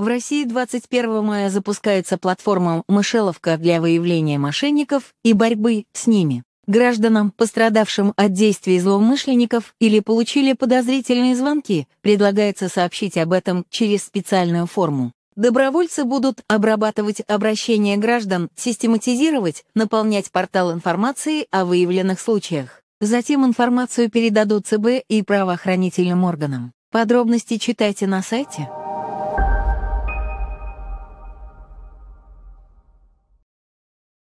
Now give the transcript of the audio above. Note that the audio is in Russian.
В России 21 мая запускается платформа «Мышеловка» для выявления мошенников и борьбы с ними. Гражданам, пострадавшим от действий злоумышленников или получили подозрительные звонки, предлагается сообщить об этом через специальную форму. Добровольцы будут обрабатывать обращения граждан, систематизировать, наполнять портал информации о выявленных случаях. Затем информацию передадут ЦБ и правоохранительным органам. Подробности читайте на сайте.